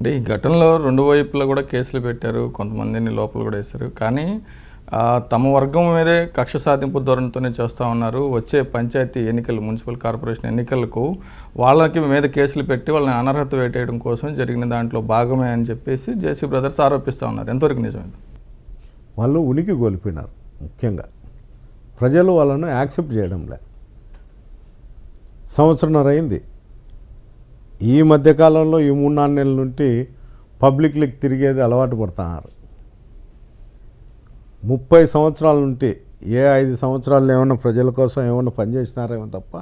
అంటే ఈ ఘటనలో రెండు వైపులా కూడా కేసులు పెట్టారు కొంతమందిని లోపల కూడా వేశారు కానీ తమ వర్గం మీదే కక్ష సాధింపు ధోరణితోనే చేస్తూ ఉన్నారు వచ్చే పంచాయతీ ఎన్నికలు మున్సిపల్ కార్పొరేషన్ ఎన్నికలకు వాళ్ళకి మీద కేసులు పెట్టి వాళ్ళని అనర్హత వేటేయడం కోసం జరిగిన దాంట్లో భాగమే అని చెప్పేసి జేసీ బ్రదర్స్ ఆరోపిస్తూ ఉన్నారు ఎంతవరకు నిజమైంది వాళ్ళు ఉనికి కోల్పోయినారు ముఖ్యంగా ప్రజలు వాళ్ళను యాక్సెప్ట్ చేయడం లే సంవత్సరంన్నర అయింది ఈ మధ్యకాలంలో ఈ మూడు నాలుగు నెలల నుండి పబ్లిక్లకు తిరిగేది అలవాటు పడుతున్నారు ముప్పై సంవత్సరాల నుండి ఏ ఐదు సంవత్సరాలు ఏమైనా ప్రజల కోసం ఏమైనా పనిచేసినారేమో తప్ప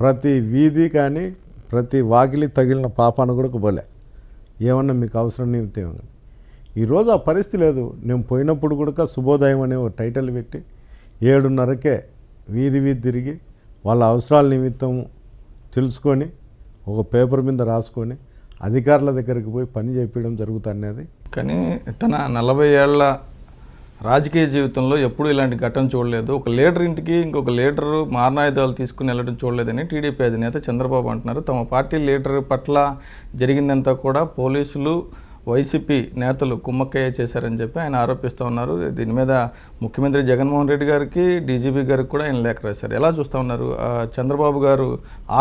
ప్రతి వీధి కానీ ప్రతి వాకిలి తగిలిన పాపాన్ని కూడా పోలే ఏమన్నా మీకు అవసరం నిమిత్తేమో ఈరోజు ఆ పరిస్థితి లేదు నేను పోయినప్పుడు కూడా శుభోదయం అనే ఒక టైటిల్ పెట్టి ఏడున్నరకే వీధి వీధి తిరిగి వాళ్ళ అవసరాల నిమిత్తం తెలుసుకొని ఒక పేపర్ మీద రాసుకొని అధికారుల దగ్గరికి పోయి పని చేపించడం జరుగుతున్నది కానీ తన నలభై ఏళ్ళ రాజకీయ జీవితంలో ఎప్పుడూ ఇలాంటి ఘటన చూడలేదు ఒక లీడర్ ఇంటికి ఇంకొక లీడరు మారణాయుధాలు తీసుకుని వెళ్ళడం చూడలేదని టీడీపీ అధినేత చంద్రబాబు అంటున్నారు తమ పార్టీ లీడర్ పట్ల జరిగిందంతా కూడా పోలీసులు వైసీపీ నేతలు కుమ్మక్కయ్య చేశారని చెప్పి ఆయన ఆరోపిస్తూ ఉన్నారు దీని మీద ముఖ్యమంత్రి జగన్మోహన్ రెడ్డి గారికి డీజీపీ గారికి కూడా ఆయన లేఖ రాశారు ఎలా చూస్తూ ఉన్నారు చంద్రబాబు గారు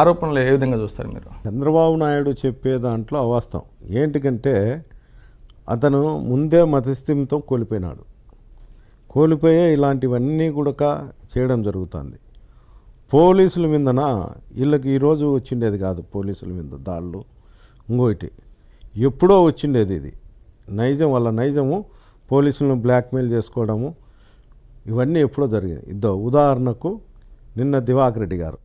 ఆరోపణలు ఏ విధంగా చూస్తారు మీరు చంద్రబాబు నాయుడు చెప్పే దాంట్లో అవాస్తవం ఏంటికంటే అతను ముందే మతస్థింతో కోల్పోయినాడు కోల్పోయే ఇలాంటివన్నీ కూడా చేయడం జరుగుతుంది పోలీసుల మీదన వీళ్ళకి ఈరోజు వచ్చిండేది కాదు పోలీసుల మీద దాళ్ళు ఇంకోటి ఎప్పుడో వచ్చిండేది ఇది నైజం వల్ల నైజము పోలీసులను బ్లాక్మెయిల్ చేసుకోవడము ఇవన్నీ ఎప్పుడో జరిగింది ఇద్దో ఉదాహరణకు నిన్న రెడ్డి గారు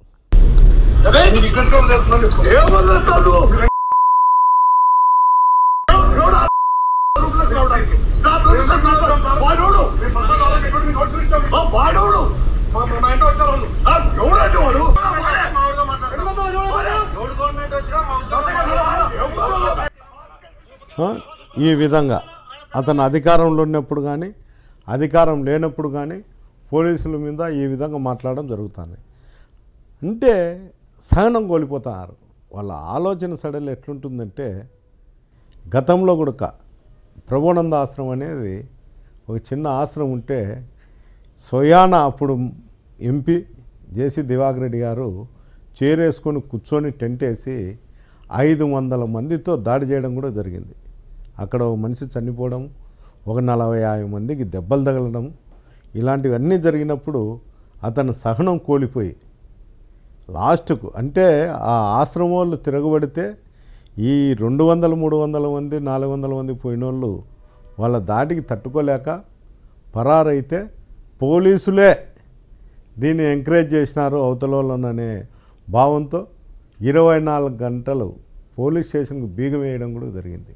ఈ విధంగా అతను అధికారంలో ఉన్నప్పుడు కానీ అధికారం లేనప్పుడు కానీ పోలీసుల మీద ఈ విధంగా మాట్లాడడం జరుగుతుంది అంటే సహనం కోల్పోతారు వాళ్ళ ఆలోచన సడలు ఎట్లుంటుందంటే గతంలో కూడా ప్రభునంద ఆశ్రమం అనేది ఒక చిన్న ఆశ్రమం ఉంటే సోయాన అప్పుడు ఎంపీ జేసీ దివాకర్ రెడ్డి గారు చేరేసుకొని కూర్చొని టెంట్ వేసి ఐదు వందల మందితో దాడి చేయడం కూడా జరిగింది అక్కడ ఒక మనిషి చనిపోవడం ఒక నలభై ఆరు మందికి దెబ్బలు తగలడం ఇలాంటివన్నీ జరిగినప్పుడు అతను సహనం కోల్పోయి లాస్ట్కు అంటే ఆ ఆశ్రమంలో తిరగబడితే ఈ రెండు వందల మూడు వందల మంది నాలుగు వందల మంది పోయిన వాళ్ళు వాళ్ళ దాటికి తట్టుకోలేక పరారైతే పోలీసులే దీన్ని ఎంకరేజ్ చేసినారు అవతలలోననే భావంతో ఇరవై నాలుగు గంటలు పోలీస్ స్టేషన్కు బీగం వేయడం కూడా జరిగింది